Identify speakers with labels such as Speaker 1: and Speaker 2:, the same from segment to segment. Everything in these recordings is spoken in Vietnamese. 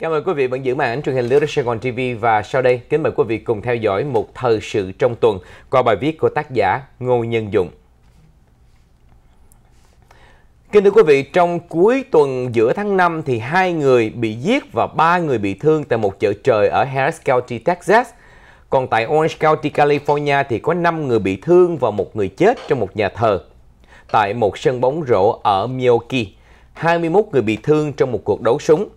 Speaker 1: Cảm ơn quý vị vẫn giữ màn ảnh truyền hình Lứa Sài Gòn TV và sau đây kính mời quý vị cùng theo dõi một thời sự trong tuần qua bài viết của tác giả Ngô Nhân Dụng. Kính thưa quý vị, trong cuối tuần giữa tháng 5 thì hai người bị giết và ba người bị thương tại một chợ trời ở Harris County, Texas. Còn tại Orange County, California thì có 5 người bị thương và một người chết trong một nhà thờ. Tại một sân bóng rổ ở Milwaukee, 21 người bị thương trong một cuộc đấu súng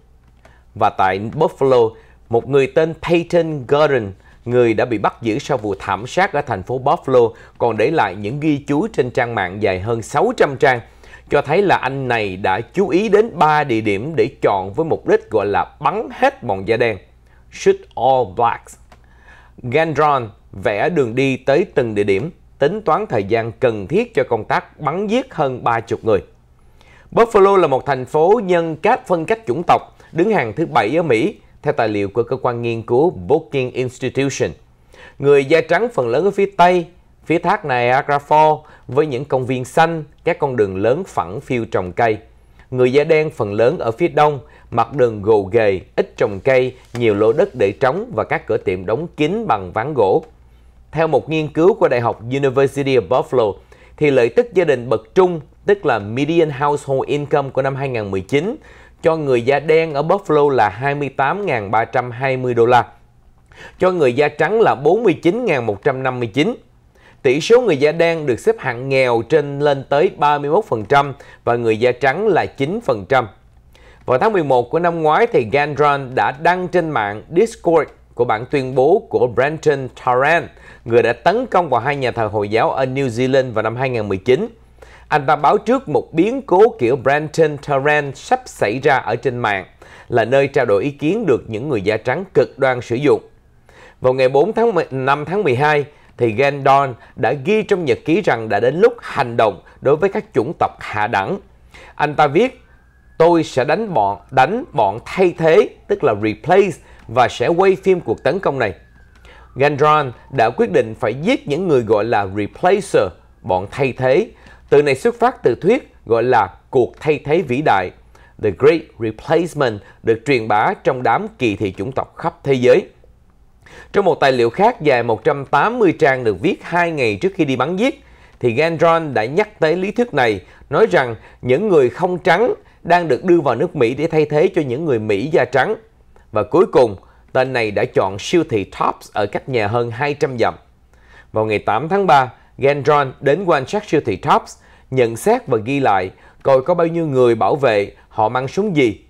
Speaker 1: và tại Buffalo, một người tên Peyton Gordon, người đã bị bắt giữ sau vụ thảm sát ở thành phố Buffalo, còn để lại những ghi chú trên trang mạng dài hơn 600 trang, cho thấy là anh này đã chú ý đến 3 địa điểm để chọn với mục đích gọi là bắn hết bọn da đen, shoot all blacks. Gandron vẽ đường đi tới từng địa điểm, tính toán thời gian cần thiết cho công tác bắn giết hơn 30 người. Buffalo là một thành phố nhân các phân cách chủng tộc, đứng hàng thứ bảy ở Mỹ, theo tài liệu của cơ quan nghiên cứu Booking Institution. Người da trắng phần lớn ở phía Tây, phía thác Niagara Falls với những công viên xanh, các con đường lớn phẳng phiêu trồng cây. Người da đen phần lớn ở phía Đông, mặt đường gồ ghề, ít trồng cây, nhiều lô đất để trống và các cửa tiệm đóng kín bằng ván gỗ. Theo một nghiên cứu của Đại học University of Buffalo, thì lợi tức gia đình bậc trung, tức là median household income của năm 2019, cho người da đen ở Buffalo là 28.320 đô la, cho người da trắng là 49.159. Tỷ số người da đen được xếp hạng nghèo trên lên tới 31% và người da trắng là 9%. Vào tháng 11 của năm ngoái thì Gandron đã đăng trên mạng Discord của bản tuyên bố của Brenton Tarrant, người đã tấn công vào hai nhà thờ Hồi giáo ở New Zealand vào năm 2019. Anh ta báo trước một biến cố kiểu Brandon Tarrant sắp xảy ra ở trên mạng, là nơi trao đổi ý kiến được những người da trắng cực đoan sử dụng. Vào ngày 4 tháng 5 tháng 12, thì Gendon đã ghi trong nhật ký rằng đã đến lúc hành động đối với các chủng tộc hạ đẳng. Anh ta viết, tôi sẽ đánh bọn, đánh bọn thay thế, tức là replace, và sẽ quay phim cuộc tấn công này. Gendron đã quyết định phải giết những người gọi là replacer, bọn thay thế, từ này xuất phát từ thuyết gọi là cuộc thay thế vĩ đại. The Great Replacement được truyền bá trong đám kỳ thị chủng tộc khắp thế giới. Trong một tài liệu khác dài 180 trang được viết 2 ngày trước khi đi bắn giết, thì Gendron đã nhắc tới lý thuyết này, nói rằng những người không trắng đang được đưa vào nước Mỹ để thay thế cho những người Mỹ da trắng. Và cuối cùng, tên này đã chọn siêu thị Tops ở cách nhà hơn 200 dặm. Vào ngày 8 tháng 3, Gendron đến quan sát siêu thị Tops nhận xét và ghi lại coi có bao nhiêu người bảo vệ, họ mang súng gì.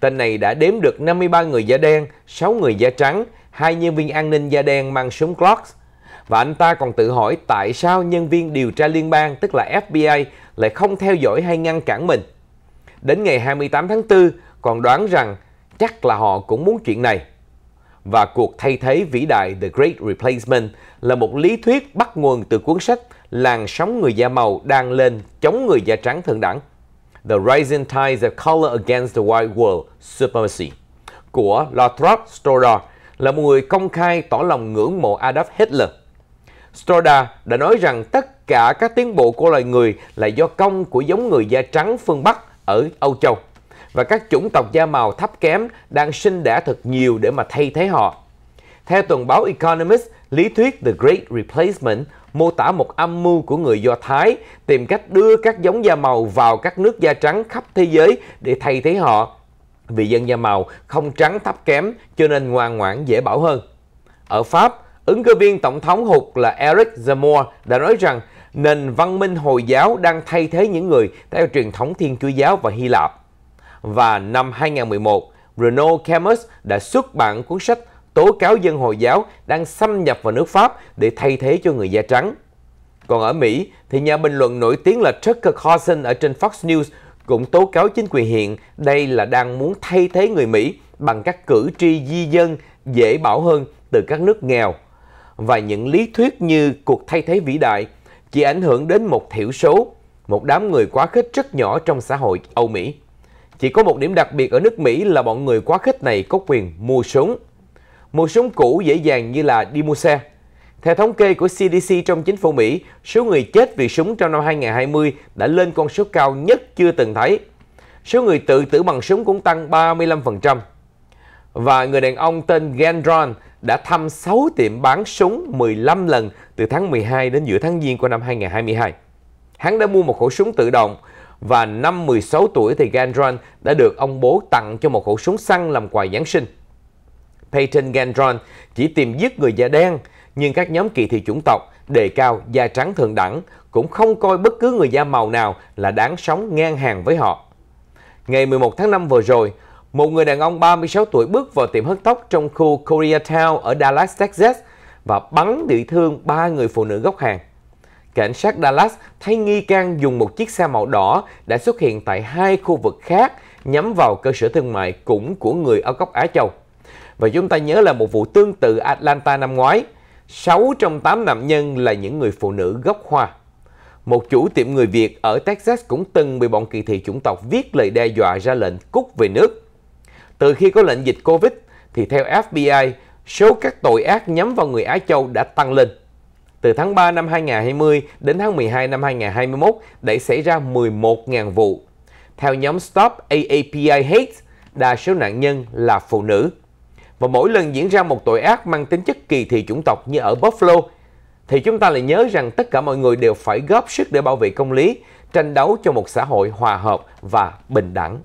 Speaker 1: Tên này đã đếm được 53 người da đen, 6 người da trắng, hai nhân viên an ninh da đen mang súng Glock. Và anh ta còn tự hỏi tại sao nhân viên điều tra liên bang, tức là FBI, lại không theo dõi hay ngăn cản mình. Đến ngày 28 tháng 4, còn đoán rằng chắc là họ cũng muốn chuyện này. Và cuộc thay thế vĩ đại The Great Replacement là một lý thuyết bắt nguồn từ cuốn sách làn sóng người da màu đang lên chống người da trắng thượng đẳng. The Rising Tide of Color Against the White World Supremacy của Lothrop Stoddard là một người công khai tỏ lòng ngưỡng mộ Adolf Hitler. Stoddard đã nói rằng tất cả các tiến bộ của loài người là do công của giống người da trắng phương Bắc ở Âu Châu và các chủng tộc da màu thấp kém đang sinh đẻ thật nhiều để mà thay thế họ. Theo tuần báo Economist, lý thuyết The Great Replacement mô tả một âm mưu của người Do Thái tìm cách đưa các giống da màu vào các nước da trắng khắp thế giới để thay thế họ. Vì dân da màu không trắng thấp kém cho nên ngoan ngoãn dễ bảo hơn. Ở Pháp, ứng cử viên tổng thống hụt là Eric Zemmour đã nói rằng nền văn minh Hồi giáo đang thay thế những người theo truyền thống Thiên Chúa giáo và Hy Lạp. Và năm 2011, Bruno Camus đã xuất bản cuốn sách tố cáo dân Hồi giáo đang xâm nhập vào nước Pháp để thay thế cho người da trắng. Còn ở Mỹ, thì nhà bình luận nổi tiếng là Tucker Carlson ở trên Fox News cũng tố cáo chính quyền hiện đây là đang muốn thay thế người Mỹ bằng các cử tri di dân dễ bảo hơn từ các nước nghèo. Và những lý thuyết như cuộc thay thế vĩ đại chỉ ảnh hưởng đến một thiểu số, một đám người quá khích rất nhỏ trong xã hội Âu Mỹ. Chỉ có một điểm đặc biệt ở nước Mỹ là bọn người quá khích này có quyền mua súng một súng cũ dễ dàng như là đi mua xe. Theo thống kê của CDC trong chính phủ Mỹ, số người chết vì súng trong năm 2020 đã lên con số cao nhất chưa từng thấy. Số người tự tử bằng súng cũng tăng 35%. Và người đàn ông tên Gendron đã thăm 6 tiệm bán súng 15 lần từ tháng 12 đến giữa tháng Giêng của năm 2022. Hắn đã mua một khẩu súng tự động và năm 16 tuổi thì Gendron đã được ông bố tặng cho một khẩu súng săn làm quà Giáng sinh. Peyton Gendron chỉ tìm giết người da đen, nhưng các nhóm kỳ thị chủng tộc đề cao da trắng thượng đẳng cũng không coi bất cứ người da màu nào là đáng sống ngang hàng với họ. Ngày 11 tháng 5 vừa rồi, một người đàn ông 36 tuổi bước vào tiệm hớt tóc trong khu Koreatown ở Dallas, Texas và bắn bị thương ba người phụ nữ gốc Hàn. Cảnh sát Dallas thấy nghi can dùng một chiếc xe màu đỏ đã xuất hiện tại hai khu vực khác nhắm vào cơ sở thương mại cũng của người ở góc Á Châu. Và chúng ta nhớ là một vụ tương tự Atlanta năm ngoái, 6 trong 8 nạn nhân là những người phụ nữ gốc Hoa. Một chủ tiệm người Việt ở Texas cũng từng bị bọn kỳ thị chủng tộc viết lời đe dọa ra lệnh cút về nước. Từ khi có lệnh dịch Covid thì theo FBI, số các tội ác nhắm vào người Á Châu đã tăng lên. Từ tháng 3 năm 2020 đến tháng 12 năm 2021 đã xảy ra 11.000 vụ. Theo nhóm Stop AAPI Hate, đa số nạn nhân là phụ nữ và mỗi lần diễn ra một tội ác mang tính chất kỳ thị chủng tộc như ở Buffalo, thì chúng ta lại nhớ rằng tất cả mọi người đều phải góp sức để bảo vệ công lý, tranh đấu cho một xã hội hòa hợp và bình đẳng.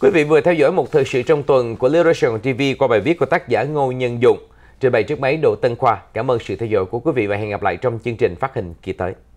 Speaker 1: Quý vị vừa theo dõi một thời sự trong tuần của Liberation TV qua bài viết của tác giả Ngô Nhân Dụng. Trình bày trước máy Độ Tân Khoa. Cảm ơn sự theo dõi của quý vị và hẹn gặp lại trong chương trình phát hình kỳ tới.